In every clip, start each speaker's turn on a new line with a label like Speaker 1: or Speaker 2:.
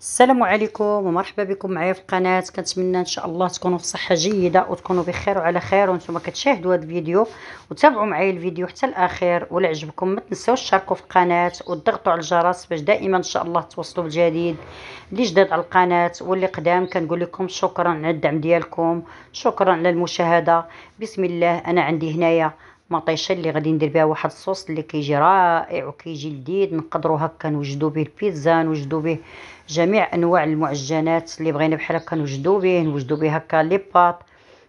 Speaker 1: السلام عليكم ومرحبا بكم معايا في القناه كنتمنى ان شاء الله تكونوا في صحه جيده وتكونوا بخير وعلى خير وانتم كتشاهدوا هذا الفيديو وتابعوا معايا الفيديو حتى الاخير ولا عجبكم ما تنساوش تشاركوا في القناه وتضغطوا على الجرس باش دائما ان شاء الله توصلوا بالجديد اللي جداد على القناه واللي قدام كنقول لكم شكرا على الدعم ديالكم شكرا على المشاهده بسم الله انا عندي هنايا مطيشه اللي غادي ندير بها واحد الصوص اللي كيجي رائع وكيجي لذيذ نقدروا هكا نوجدوا به البيتزا نوجدوا به جميع انواع المعجنات اللي بغينا بحال هكا نوجدوا به نوجدوا به هكا لي بات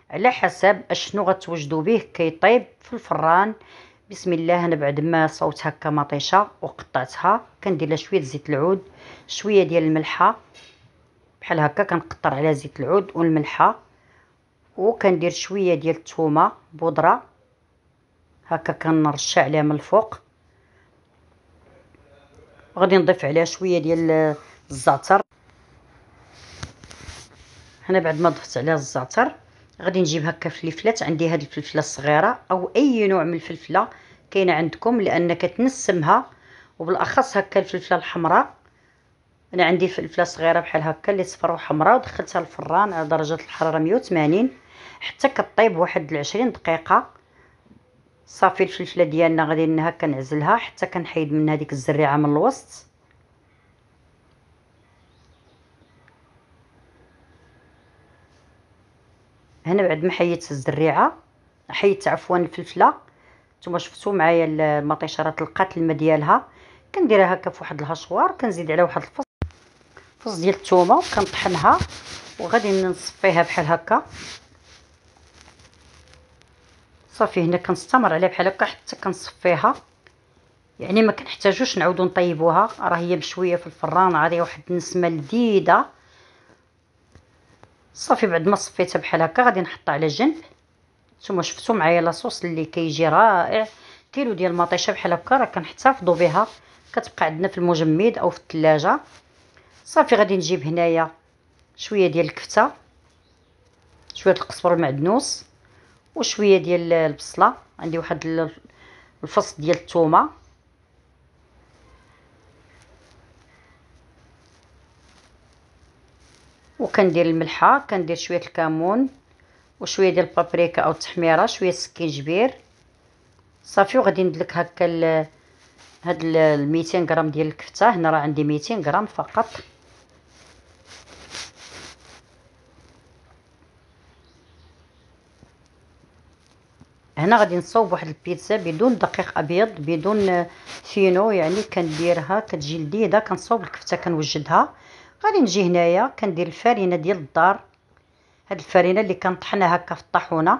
Speaker 1: على حسب اشنو غتوجدوا به كيطيب في الفران بسم الله انا بعد ما صوت هكا مطيشه وقطعتها كندير لها شويه زيت العود شويه ديال الملحه بحال هكا كنقطر على زيت العود والملحه وكندير شويه ديال الثومه بودره هكا كنرش عليها من الفوق وغادي نضيف عليها شويه ديال الزعتر هنا بعد ما ضفت عليها الزعتر غادي نجيب هكا فليفلات عندي هاد الفلفله الصغيره او اي نوع من الفلفله كاينه عندكم لان كتنسمها وبالاخص هكا الفلفله الحمراء انا عندي فلفله صغيره بحال هكا اللي صفر وحمراء ودخلتها الفران على درجه الحراره 180 حتى كطيب واحد 20 دقيقه صافي الفلفله ديالنا غادي هكا نعزلها حتى كنحيد من هذيك الزريعه من الوسط هنا بعد ما حيدت الزريعه حيدت عفوا الفلفله نتوما شفتوا معايا المطيشه راه طلقات الماء ديالها كنديرها هكا واحد الهشوار كنزيد عليها واحد الفص فص ديال الثومه وكنطحنها وغادي نصفيها بحال هكا صافي هنا كنستمر عليها بحال هكا حتى كنصفيها يعني ما كنحتاجوش نعاودو نطيبوها راه هي مشويه في الفران عاريه واحد النسمه لذيذه صافي بعد ما صفيتها بحال هكا غادي نحطها على جنب نتوما شفتوا معايا لاصوص اللي كيجي رائع كيلو ديال المطيشه بحال هكا راه كنحتفظوا بها كتبقى عندنا في المجمد او في الثلاجه صافي غادي نجيب هنايا شويه ديال الكفته شويه القزبر والمعدنوس وشويه ديال البصله عندي واحد الفص ديال الثومه وكندير الملحه كندير شويه الكمون وشويه ديال البابريكا او التحميره شويه السكينجبير صافي وغادي ندلك هكا هاد ال 200 غرام ديال الكفته هنا راه عندي 200 غرام فقط هنا غادي نصوب واحد البيتزا بدون دقيق ابيض بدون فينو يعني كنديرها كتجي لذيذه كنصوب الكفته كنوجدها غادي نجي هنايا كندير الفرينه ديال الدار هاد الفرينه اللي كنطحنها هكا في الطاحونه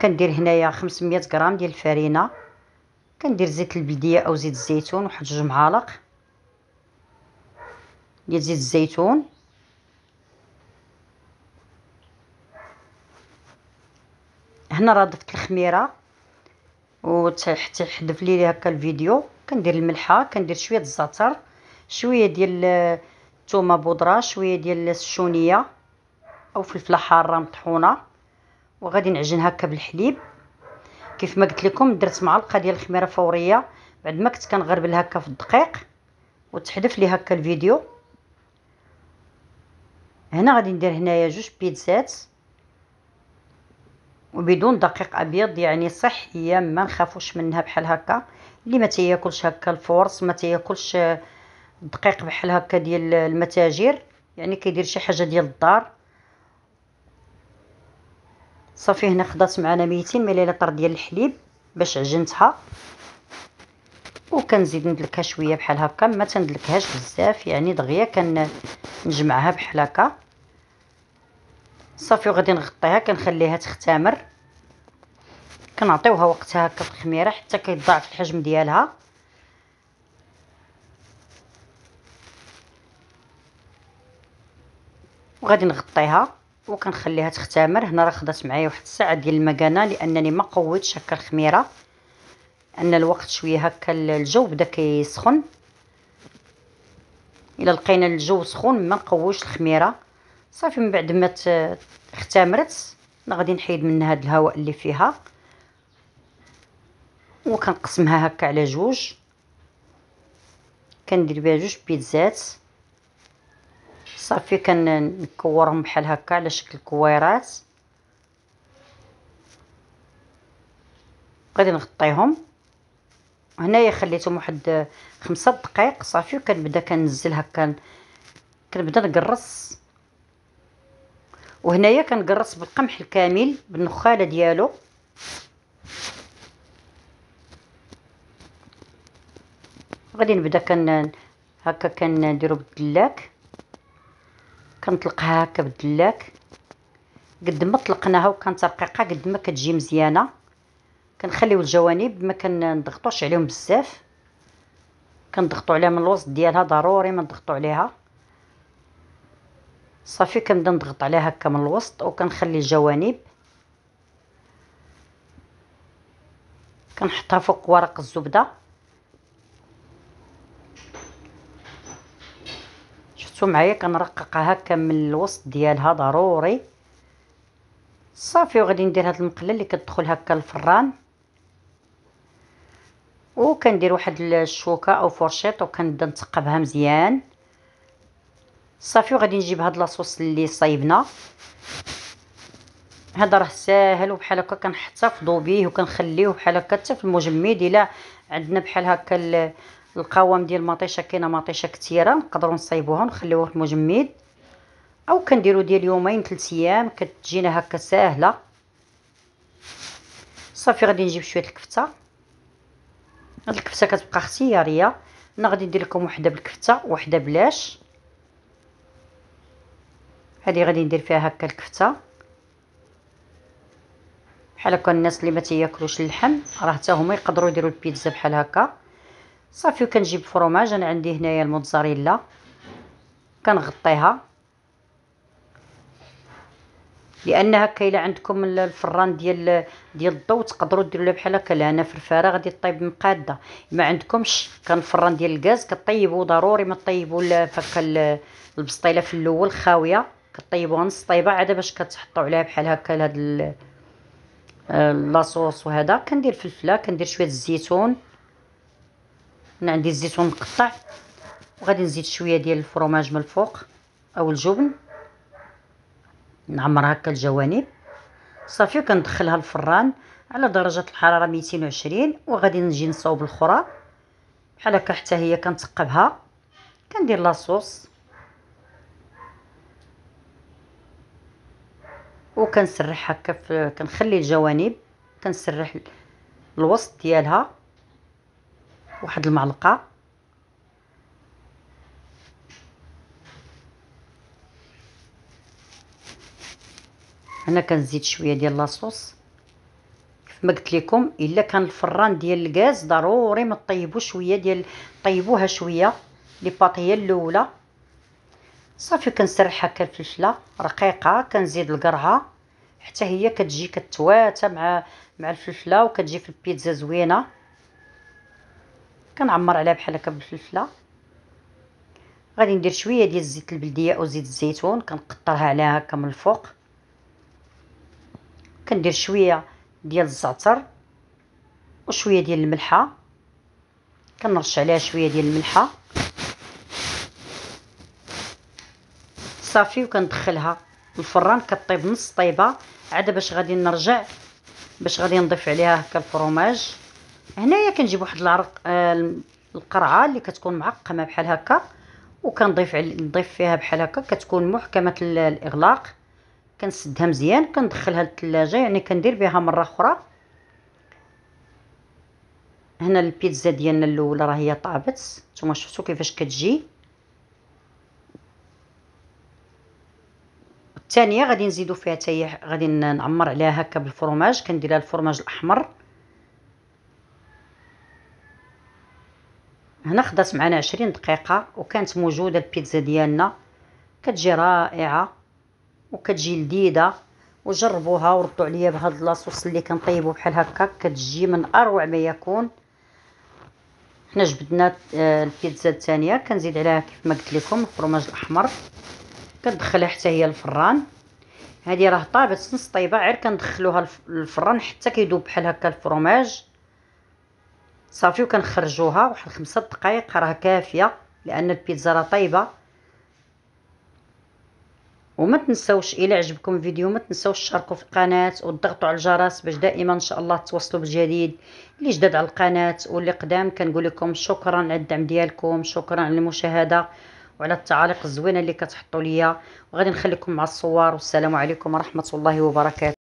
Speaker 1: كندير هنايا 500 غرام ديال الفرينه كندير زيت البلديه او زيت الزيتون واحد جوج معالق ديال زيت الزيتون هنا راه ضفت الخميره وتحت حذف لي هكا الفيديو كندير الملحه كندير شويه الزعتر شويه ديال الثومه بودره شويه ديال الشونيه او فلفله حاره مطحونه وغادي نعجن هكا بالحليب كيف ما قلت لكم درت معلقه ديال الخميره فوريه بعد ما كنت كنغربل هكا في الدقيق وتحذف لي هكا الفيديو هنا غادي ندير هنايا جوج بيتزات وبدون دقيق ابيض يعني صحيه ما نخافوش منها بحال هكا اللي ما تياكلش هكا الفورس ما تياكلش دقيق بحال هكا ديال المتاجر يعني كيدير شي حاجه ديال الدار صافي هنا خدات معنا 200 مليلتر ديال الحليب باش عجنتها وكنزيد ندلكها شويه بحال هكا ما تندلكهاش بزاف يعني دغيا كنجمعها بحال هكا صافي وغادي نغطيها كنخليها تختمر كنعطيوها وقتها هكا في الخميره حتى كيتضاعف الحجم ديالها وغادي نغطيها وكنخليها تختمر هنا راه خدات معايا واحد الساعه ديال المكانه لانني ما قويتش هكا الخميره ان الوقت شويه هكا الجو بدا كيسخن الا لقينا الجو سخون ما نقووش الخميره صافي من بعد ما اختمرت غادي نحيد منها هاد الهواء اللي فيها وكنقسمها هكا على جوج كندير بها جوج بيتزات صافي كنكورهم بحال هكا على شكل كويرات غادي نغطيهم هنايا خليتهم واحد خمسة دقائق صافي وكنبدا كنزل هكا كنبدا نقرص وهنايا كنقرص بالقمح الكامل بالنخاله ديالو غادي نبدا كن هكا كنديرو بالدلاك كنطلقها هكا بالدلاك قد ما طلقناها رقيقه قد ما كتجي مزيانه كنخليو الجوانب ما كنضغطوش عليهم بزاف كنضغطو عليها من الوسط ديالها ضروري ما نضغطو عليها صافي كنبدا نضغط عليها هكا من الوسط وكنخلي الجوانب كنحطها فوق ورق الزبده شفتوا معايا كنرققها هكا من الوسط ديالها ضروري صافي وغادي ندير هاد المقله اللي كتدخل هكا الفران وكندير واحد الشوكه او فورشيط وكنبدا نثقبها مزيان صافي وغادي نجيب هاد لاصوص اللي صايبنا هذا راه ساهل وبحال هكا كنحتفظوا به وكنخليه بحال هكا حتى في المجمد الا عندنا بحال هكا القوام ديال المطيشه كاينه مطيشه كثيره نقدروا نصايبوها ونخليوها في المجمد او كنديروا ديال يومين ثلاث ايام كتجينا هكا ساهله صافي غادي نجيب شويه الكفته هاد الكفته كتبقى اختياريه انا غادي ندير لكم وحده بالكفته وحده بلاش هذه غادي ندير فيها هكا الكفته بحال هكا الناس اللي ما تياكلوش اللحم راه حتى هما يقدروا يديروا البيتزا بحال هكا صافي وكنجيب فروماج انا عندي هنايا الموتزاريلا كنغطيها لان هكا الا عندكم الفران ديال ديال الضو تقدروا ديروا لها بحال هكا لهنا فرفاره غادي طيب مقاده ما عندكمش كان الفران ديال الغاز كطيبوا ضروري ما طيبوا فك البسطيله في الاول خاويه كطيبوها نص طيبه عاد باش كتحطوا عليها بحال هكا لهاد لاصوص وهذا كندير فلفله كندير شويه الزيتون انا عندي الزيتون مقطع وغادي نزيد شويه ديال الفرماج من الفوق او الجبن نعمر هكا الجوانب صافي وكندخلها الفران على درجه الحراره 220 وغادي نجي نصاوب الخرى بحال هكا حتى هي كنتقبها كندير لاصوص وكنسرح هكا كنخلي الجوانب كنسرح الوسط ديالها واحد المعلقه هنا كنزيد شويه ديال لاصوص كيف ما قلت لكم الا كان الفران ديال الغاز ضروري ما طيبوا شويه ديال طيبوها شويه لي باطيه الاولى صافي كنسرح هكا الفلفله رقيقه كنزيد القرها حتى هي كتجي كتواتى مع مع الفلفله وكتجي في البيتزا زوينه كنعمر عليها بحال هكا بالفلفله غادي ندير شويه ديال الزيت البلديه او زيت الزيتون كنقطرها عليها هكا من الفوق كندير شويه ديال الزعتر وشويه ديال الملحه كنرش عليها شويه ديال الملحه صافي وكندخلها الفران كطيب نص طيبه عاد باش غادي نرجع باش غادي نضيف عليها هكا الفرماج هنايا كنجيب واحد العرق آه القرعه اللي كتكون معقمه بحال هكا وكنضيف نضيف فيها بحال هكا كتكون محكمه الاغلاق كنسدها مزيان كندخلها للثلاجه يعني كندير بها مره اخرى هنا البيتزا ديالنا الاولى راه هي طابت نتوما شفتوا كيفاش كتجي الثانيه غادي نزيدو فيها حتى غادي نعمر عليها هكا بالفرماج كندير لها الفرماج الاحمر هنا خدات معنا عشرين دقيقه وكانت موجوده البيتزا ديالنا كتجي رائعه وكتجي لذيذه وجربوها وردوا عليا بهاد اللاصوص اللي كنطيبو بحال هكا كتجي من اروع ما يكون حنا جبدنا آه، البيتزا الثانيه كنزيد عليها كيف ما قلت لكم الفرماج الاحمر كندخلها حتى هي الفران هذه راه طابت نص طيبه غير كندخلوها للفران حتى كيذوب بحال هكا الفرماج صافي وكنخرجوها واحد خمسة دقائق راه كافيه لان البيتزا راه طيبه وما تنساوش الى عجبكم الفيديو ما تنساوش تشاركوا في القناه وتضغطوا على الجرس باش دائما ان شاء الله توصلوا بالجديد اللي جداد على القناه واللي قدام كنقول لكم شكرا على الدعم ديالكم شكرا على المشاهده وعلى التعاليق الزوينه اللي كتحطوا ليا وغادي نخليكم مع الصور والسلام عليكم ورحمه الله وبركاته